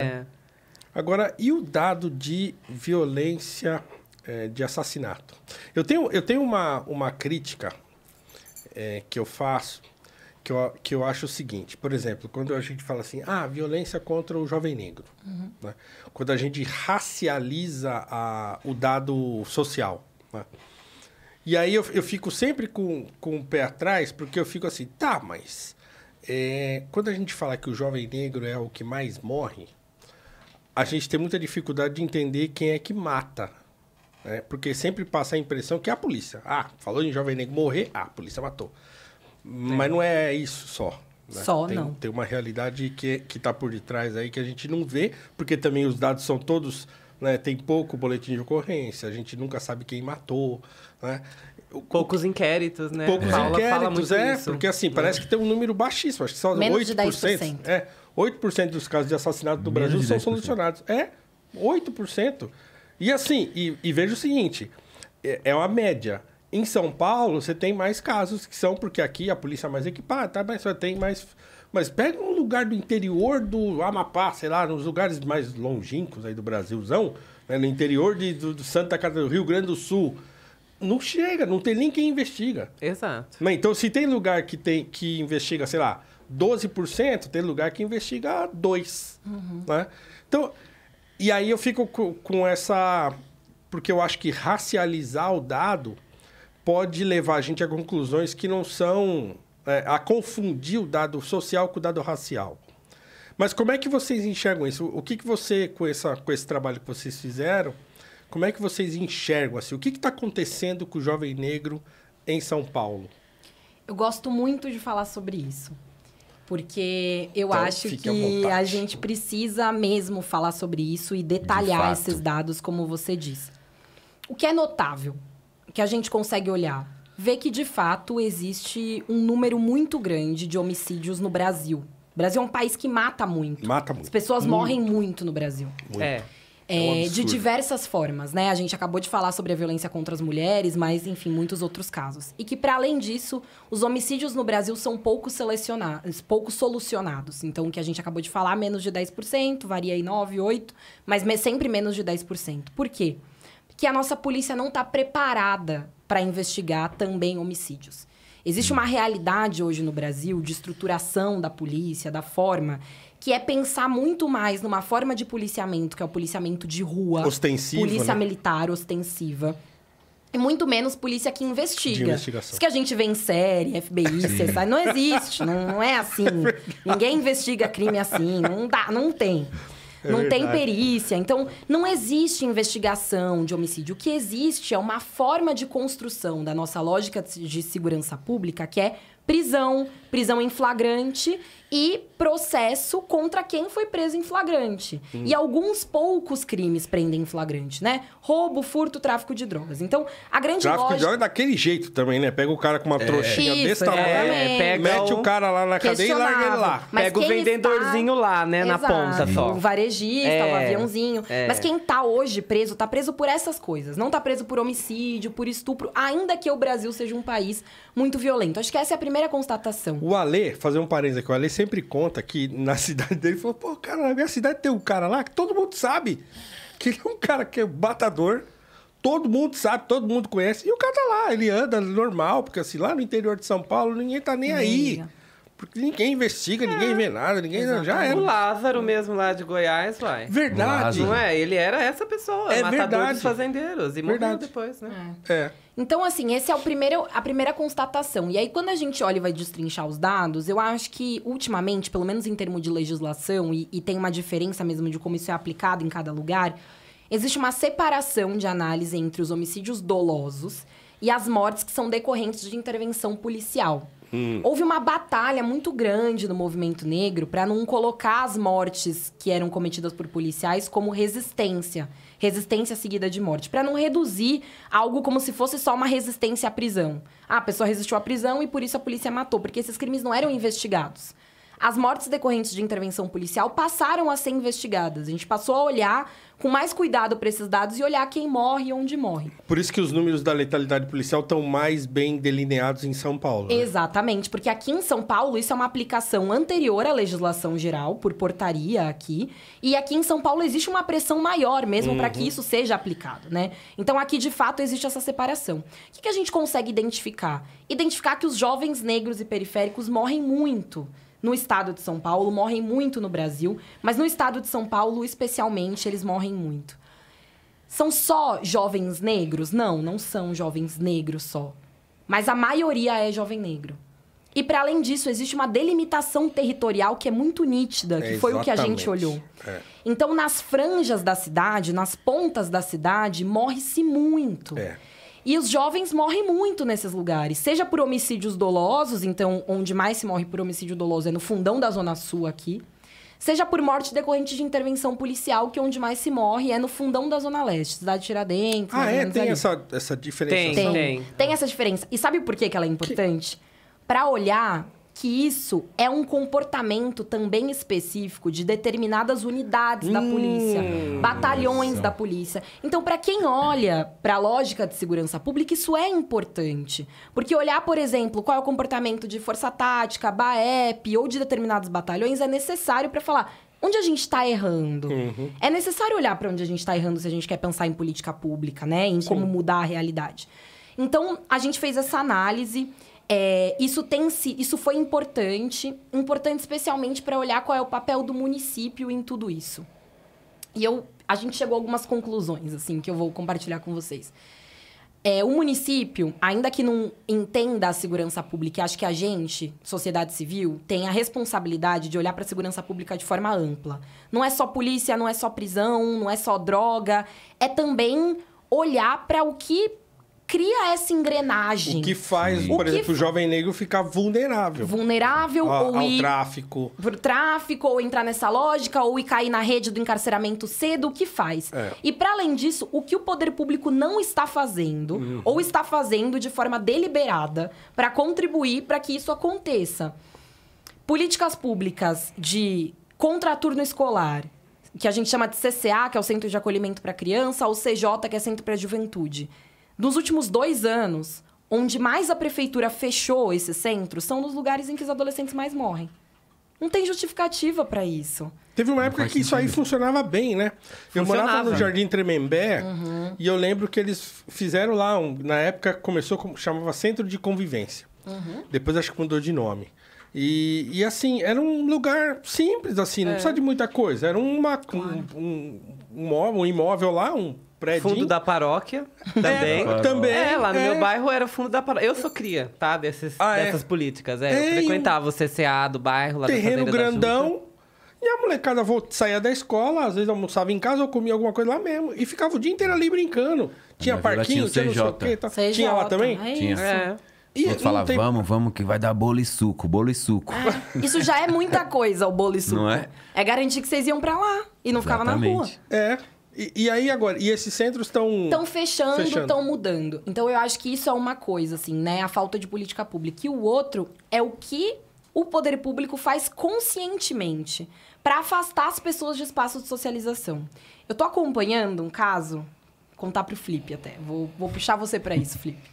É. Agora, e o dado de violência é, de assassinato? Eu tenho, eu tenho uma, uma crítica é, que eu faço, que eu, que eu acho o seguinte, por exemplo, quando a gente fala assim, ah, violência contra o jovem negro, uhum. né? quando a gente racializa a, o dado social, né? E aí eu, eu fico sempre com, com o pé atrás, porque eu fico assim, tá, mas é, quando a gente fala que o jovem negro é o que mais morre, a gente tem muita dificuldade de entender quem é que mata. Né? Porque sempre passa a impressão que é a polícia. Ah, falou em jovem negro morrer, ah, a polícia matou. É. Mas não é isso só. Né? Só tem, não. Tem uma realidade que está por detrás aí que a gente não vê, porque também os dados são todos. Né? Tem pouco boletim de ocorrência, a gente nunca sabe quem matou. Né? Poucos inquéritos, né? Poucos é. inquéritos, é, porque assim, parece que tem um número baixíssimo, acho que só Menos 8%. De 10%. É. 8% dos casos de assassinato do Menos Brasil são solucionados. É, 8%. E assim, e, e veja o seguinte: é, é uma média. Em São Paulo, você tem mais casos que são, porque aqui a polícia é mais equipada, tá? mas só tem mais. Mas pega um lugar do interior do Amapá, sei lá, nos lugares mais longínquos aí do Brasilzão, né? no interior de, do, do Santa Catarina, do Rio Grande do Sul, não chega, não tem nem quem investiga. Exato. Né, então, se tem lugar que tem que investiga, sei lá, 12%, tem lugar que investiga 2%. Uhum. Né? Então, e aí eu fico com, com essa. Porque eu acho que racializar o dado pode levar a gente a conclusões que não são. É, a confundir o dado social com o dado racial. Mas como é que vocês enxergam isso? O que, que você, com, essa, com esse trabalho que vocês fizeram, como é que vocês enxergam assim? O que está acontecendo com o jovem negro em São Paulo? Eu gosto muito de falar sobre isso. Porque eu então, acho que a gente precisa mesmo falar sobre isso e detalhar De esses dados, como você disse. O que é notável, que a gente consegue olhar vê que de fato existe um número muito grande de homicídios no Brasil. O Brasil é um país que mata muito. Mata muito. As pessoas muito. morrem muito no Brasil. Muito. É. É, é um é, de diversas formas, né? A gente acabou de falar sobre a violência contra as mulheres, mas enfim, muitos outros casos. E que para além disso, os homicídios no Brasil são pouco selecionados, pouco solucionados. Então, o que a gente acabou de falar, menos de 10%, varia em 9, 8, mas sempre menos de 10%. Por quê? Porque a nossa polícia não está preparada para investigar também homicídios. Existe uma hum. realidade hoje no Brasil de estruturação da polícia, da forma que é pensar muito mais numa forma de policiamento, que é o policiamento de rua. Ostensiva. Né? Polícia né? militar ostensiva. E muito menos polícia que investiga. Isso que a gente vê em série, FBI, CSI, não existe, não, não é assim. É Ninguém investiga crime assim, não dá, não tem. É não verdade. tem perícia. Então, não existe investigação de homicídio. O que existe é uma forma de construção da nossa lógica de segurança pública que é prisão, prisão em flagrante e processo contra quem foi preso em flagrante. Sim. E alguns poucos crimes prendem em flagrante, né? Roubo, furto, tráfico de drogas. Então, a grande tráfico lógica... de drogas é daquele jeito também, né? Pega o cara com uma é. trouxinha Isso, desse tamanho, é, mete o... o... cara lá na cadeia e larga ele lá. Mas pega o vendedorzinho está... lá, né? Exato. Na ponta só. O varejista, é. o aviãozinho. É. Mas quem tá hoje preso, tá preso por essas coisas. Não tá preso por homicídio, por estupro, ainda que o Brasil seja um país muito violento. Acho que essa é a primeira primeira constatação. O Ale, fazer um parênteses aqui, o Ale sempre conta que na cidade dele, falou, pô, cara, na minha cidade tem um cara lá que todo mundo sabe que ele é um cara que é batador, todo mundo sabe, todo mundo conhece, e o cara tá lá, ele anda normal, porque assim, lá no interior de São Paulo, ninguém tá nem Liga. aí. Porque ninguém investiga, é. ninguém vê nada, ninguém Exatamente. já é. O Lázaro mesmo lá de Goiás, vai. Verdade. Não é? Ele era essa pessoa, é matador verdade. dos fazendeiros. E morreu verdade. depois, né? É. é. Então, assim, esse é o primeiro, a primeira constatação. E aí, quando a gente olha e vai destrinchar os dados, eu acho que, ultimamente, pelo menos em termos de legislação, e, e tem uma diferença mesmo de como isso é aplicado em cada lugar, existe uma separação de análise entre os homicídios dolosos e as mortes que são decorrentes de intervenção policial. Hum. Houve uma batalha muito grande no movimento negro para não colocar as mortes que eram cometidas por policiais como resistência. Resistência seguida de morte. para não reduzir algo como se fosse só uma resistência à prisão. Ah, a pessoa resistiu à prisão e por isso a polícia matou. Porque esses crimes não eram investigados as mortes decorrentes de intervenção policial passaram a ser investigadas. A gente passou a olhar com mais cuidado para esses dados e olhar quem morre e onde morre. Por isso que os números da letalidade policial estão mais bem delineados em São Paulo. Né? Exatamente, porque aqui em São Paulo isso é uma aplicação anterior à legislação geral, por portaria aqui, e aqui em São Paulo existe uma pressão maior mesmo uhum. para que isso seja aplicado, né? Então aqui de fato existe essa separação. O que a gente consegue identificar? Identificar que os jovens negros e periféricos morrem muito no estado de São Paulo, morrem muito no Brasil, mas no estado de São Paulo, especialmente, eles morrem muito. São só jovens negros? Não, não são jovens negros só. Mas a maioria é jovem negro. E para além disso, existe uma delimitação territorial que é muito nítida, que é, foi o que a gente olhou. É. Então, nas franjas da cidade, nas pontas da cidade, morre-se muito. É. E os jovens morrem muito nesses lugares, seja por homicídios dolosos, então onde mais se morre por homicídio doloso é no fundão da Zona Sul aqui, seja por morte decorrente de intervenção policial, que é onde mais se morre é no fundão da Zona Leste, cidade Tiradentes. Ah, é? Tem essa, essa diferença? Tem, tem. Tem essa diferença. E sabe por que, que ela é importante? Que... Para olhar que isso é um comportamento também específico de determinadas unidades hum, da polícia, hum. batalhões da polícia. Então, para quem olha para a lógica de segurança pública, isso é importante. Porque olhar, por exemplo, qual é o comportamento de força tática, BAEP ou de determinados batalhões é necessário para falar onde a gente está errando. Uhum. É necessário olhar para onde a gente está errando se a gente quer pensar em política pública, né? Em Sim. como mudar a realidade. Então, a gente fez essa análise é, isso tem se, isso foi importante, importante especialmente para olhar qual é o papel do município em tudo isso. E eu, a gente chegou a algumas conclusões assim que eu vou compartilhar com vocês. É, o município, ainda que não entenda a segurança pública, acho que a gente, sociedade civil, tem a responsabilidade de olhar para a segurança pública de forma ampla. Não é só polícia, não é só prisão, não é só droga, é também olhar para o que cria essa engrenagem. O que faz, o por exemplo, o jovem negro ficar vulnerável. Vulnerável a, ou ao ir... tráfico. Pro tráfico, ou entrar nessa lógica, ou ir cair na rede do encarceramento cedo, o que faz. É. E para além disso, o que o poder público não está fazendo, uhum. ou está fazendo de forma deliberada, para contribuir para que isso aconteça. Políticas públicas de contraturno escolar, que a gente chama de CCA, que é o Centro de Acolhimento para Criança, ou CJ, que é Centro para Juventude nos últimos dois anos, onde mais a prefeitura fechou esse centro, são nos lugares em que os adolescentes mais morrem. Não tem justificativa para isso. Teve uma época que isso aí funcionava bem, né? Funcionava. Eu morava no Jardim Tremembé uhum. e eu lembro que eles fizeram lá, um, na época começou, como, chamava Centro de Convivência. Uhum. Depois acho que mudou de nome. E, e assim, era um lugar simples, assim, não é. precisa de muita coisa. Era uma, claro. um, um, um imóvel lá, um Fundo da paróquia é, também. É, também. É, lá no é. meu bairro era fundo da paróquia. Eu sou cria, tá? Desses, ah, é? dessas é. políticas. É, eu frequentava o CCA do bairro, lá Terreno grandão. E a molecada saía da escola, às vezes almoçava em casa ou comia alguma coisa lá mesmo. E ficava o dia inteiro ali brincando. Tinha parquinho, tinha, tinha não sei o quê. Tá? CJ. Tinha lá é também? É tinha. É. E Outro falava, tem... vamos, vamos, que vai dar bolo e suco, bolo e suco. É. Isso já é muita coisa, o bolo e suco. Não é? É garantir que vocês iam pra lá e não Exatamente. ficava na rua. É. E, e, aí agora, e esses centros estão estão fechando, estão mudando. Então eu acho que isso é uma coisa assim, né, a falta de política pública. E o outro é o que o poder público faz conscientemente para afastar as pessoas de espaços de socialização. Eu tô acompanhando um caso, contar pro Felipe até. Vou, vou puxar você para isso, Felipe.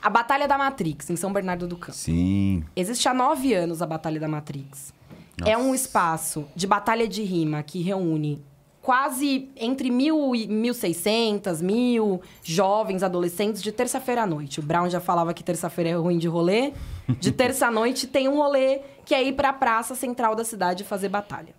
A Batalha da Matrix, em São Bernardo do Campo. Sim. Existe há nove anos a Batalha da Matrix. É Nossa. É um espaço de batalha de rima que reúne quase entre mil e mil seiscentas, mil jovens, adolescentes, de terça-feira à noite. O Brown já falava que terça-feira é ruim de rolê. De terça à noite tem um rolê que é ir para a praça central da cidade fazer batalha.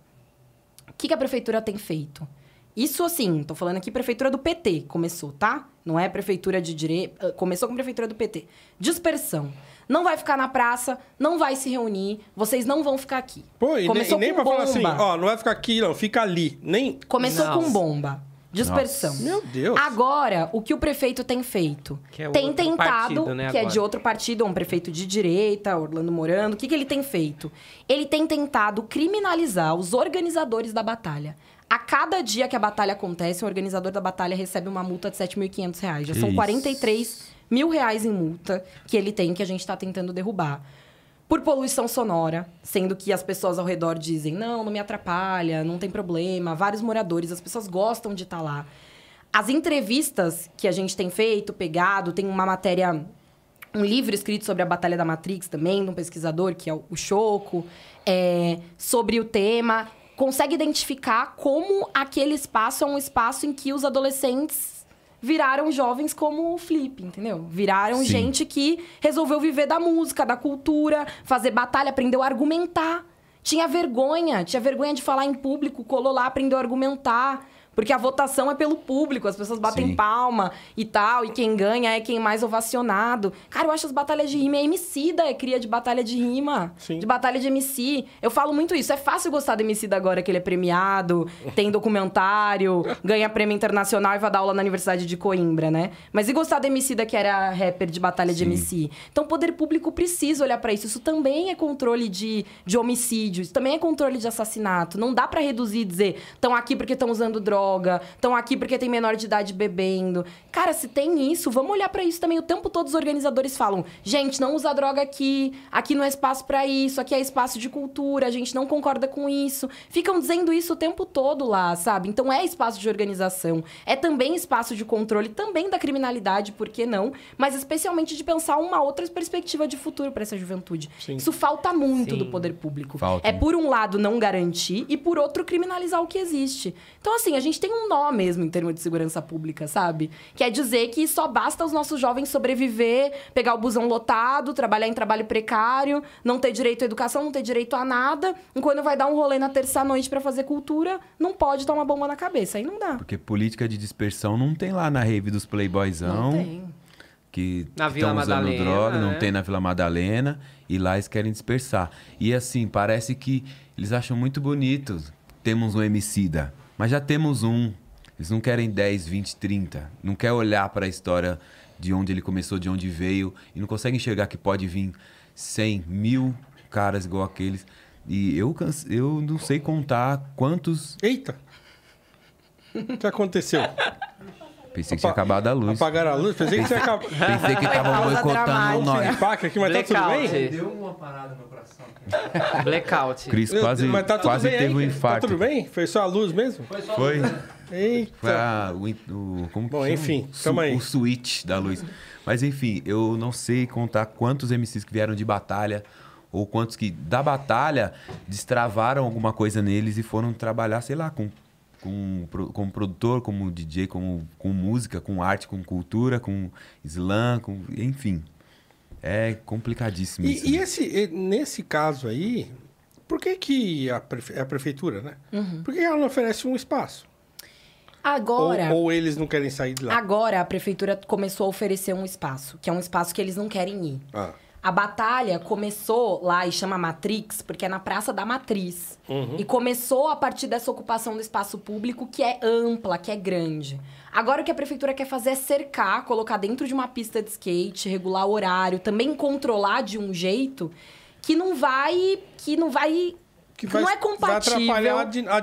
O que, que a prefeitura tem feito? Isso, assim, tô falando aqui prefeitura do PT começou, tá? Não é prefeitura de direito. Começou com prefeitura do PT. Dispersão não vai ficar na praça, não vai se reunir, vocês não vão ficar aqui. Pô, e Começou nem, nem com pra bomba. falar assim, ó, não vai ficar aqui, não, fica ali. Nem... Começou Nossa. com bomba. Dispersão. Nossa. Meu Deus. Agora, o que o prefeito tem feito? Que é tem tentado, partido, né, que agora. é de outro partido, um prefeito de direita, Orlando Morando. O que, que ele tem feito? Ele tem tentado criminalizar os organizadores da batalha. A cada dia que a batalha acontece, o organizador da batalha recebe uma multa de R$ 7.500. Já são Isso. 43 mil reais em multa que ele tem, que a gente está tentando derrubar. Por poluição sonora, sendo que as pessoas ao redor dizem: não, não me atrapalha, não tem problema. Vários moradores, as pessoas gostam de estar tá lá. As entrevistas que a gente tem feito, pegado, tem uma matéria um livro escrito sobre a Batalha da Matrix também, de um pesquisador, que é o Choco, é, sobre o tema. Consegue identificar como aquele espaço é um espaço em que os adolescentes viraram jovens como o Flip, entendeu? Viraram Sim. gente que resolveu viver da música, da cultura, fazer batalha, aprendeu a argumentar. Tinha vergonha, tinha vergonha de falar em público, colou lá, aprendeu a argumentar. Porque a votação é pelo público, as pessoas batem Sim. palma e tal, e quem ganha é quem é mais ovacionado. Cara, eu acho as batalhas de rima é emicida, é cria de batalha de rima, Sim. de batalha de MC. Eu falo muito isso, é fácil gostar do da agora que ele é premiado, tem documentário, ganha prêmio internacional e vai dar aula na Universidade de Coimbra, né? Mas e gostar do da que era rapper de batalha Sim. de MC? Então, o poder público precisa olhar para isso. Isso também é controle de, de homicídio, isso também é controle de assassinato. Não dá para reduzir e dizer, estão aqui porque estão usando droga droga, estão aqui porque tem menor de idade bebendo. Cara, se tem isso, vamos olhar para isso também. O tempo todo os organizadores falam: gente, não usa droga aqui, aqui não é espaço para isso, aqui é espaço de cultura, a gente não concorda com isso. Ficam dizendo isso o tempo todo lá, sabe? Então é espaço de organização, é também espaço de controle, também da criminalidade, por que não? Mas especialmente de pensar uma outra perspectiva de futuro para essa juventude. Sim. Isso falta muito Sim. do poder público. Falta. É por um lado não garantir e por outro criminalizar o que existe. Então, assim, a gente gente tem um nó mesmo em termos de segurança pública, sabe? Que é dizer que só basta os nossos jovens sobreviver, pegar o busão lotado, trabalhar em trabalho precário, não ter direito à educação, não ter direito a nada, enquanto vai dar um rolê na terça-noite para fazer cultura, não pode uma bomba na cabeça. Aí não dá. Porque política de dispersão não tem lá na rave dos playboysão. Não tem que estão usando Madalena, droga, não é? tem na Vila Madalena, e lá eles querem dispersar. E assim, parece que eles acham muito bonito. Temos um homicida. Mas já temos um. Eles não querem 10, 20, 30. Não quer olhar para a história de onde ele começou, de onde veio. E não consegue enxergar que pode vir 100, mil caras igual aqueles. E eu, canse... eu não sei contar quantos. Eita! O que aconteceu? Pensei que tinha acabado a luz. Apagaram a luz? Pensei que tinha acabado. Pensei que estavam boicotando nós. Paca aqui, mas tá tudo bem? Deu uma parada no coração. Blackout. Cris quase, mas tá tudo quase bem teve um tá infarto. Tá tudo bem? Foi só a luz mesmo? Foi. Só Foi. Eita. Ah, o, o, como Bom, enfim, aí. O switch da luz. Mas enfim, eu não sei contar quantos MCs que vieram de batalha ou quantos que da batalha destravaram alguma coisa neles e foram trabalhar, sei lá, com com, como produtor, como DJ, como, com música, com arte, com cultura, com slam, com, enfim. É complicadíssimo. E, isso, e né? esse, nesse caso aí, por que, que a, prefe é a prefeitura, né? Uhum. Por que ela não oferece um espaço? Agora. Ou, ou, eles não querem sair de lá? Agora a prefeitura começou a oferecer um espaço, que é um espaço que eles não querem ir. Ah. A batalha começou lá e chama Matrix, porque é na Praça da Matriz. Uhum. E começou a partir dessa ocupação do espaço público, que é ampla, que é grande. Agora o que a prefeitura quer fazer é cercar, colocar dentro de uma pista de skate, regular o horário, também controlar de um jeito que não vai. que não vai que, vai, não é compatível. Vai atrapalhar a, a dinâmica, ah, a, a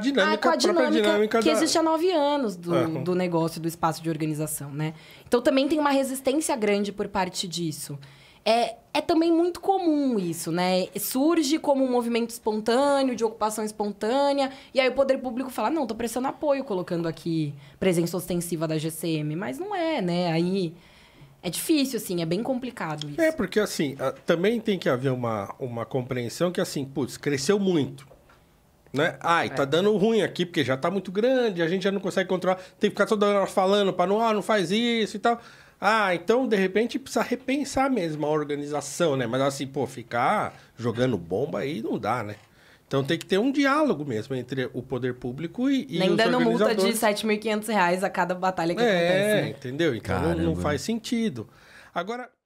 dinâmica, dinâmica que da... existe há nove anos do, uhum. do negócio, do espaço de organização, né? Então também tem uma resistência grande por parte disso. É, é também muito comum isso, né? Surge como um movimento espontâneo, de ocupação espontânea, e aí o poder público fala: não, tô prestando apoio colocando aqui presença ostensiva da GCM. Mas não é, né? Aí é difícil, assim, é bem complicado isso. É, porque assim, também tem que haver uma, uma compreensão que, assim, putz, cresceu muito. Né? Ai, tá é. dando ruim aqui, porque já tá muito grande, a gente já não consegue controlar, tem que ficar toda hora falando para não, ah, não faz isso e tal. Ah, então de repente precisa repensar mesmo a organização, né? Mas assim, pô, ficar jogando bomba aí não dá, né? Então tem que ter um diálogo mesmo entre o poder público e, e Nem os dando multa de R$ 7.500 a cada batalha que é, acontece. É, entendeu? Então não, não faz sentido. Agora,